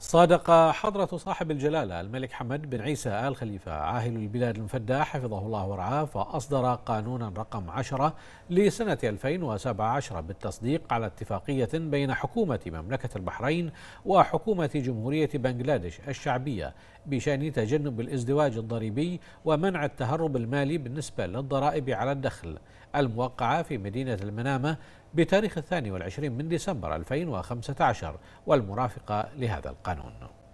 صادق حضرة صاحب الجلالة الملك حمد بن عيسى آل خليفة عاهل البلاد المفدى حفظه الله ورعاه فأصدر قانونا رقم 10 لسنة 2017 بالتصديق على اتفاقية بين حكومة مملكة البحرين وحكومة جمهورية بنغلاديش الشعبية بشأن تجنب الازدواج الضريبي ومنع التهرب المالي بالنسبة للضرائب على الدخل الموقعة في مدينة المنامة بتاريخ الثاني والعشرين من ديسمبر 2015 والمرافقة لهذا القانون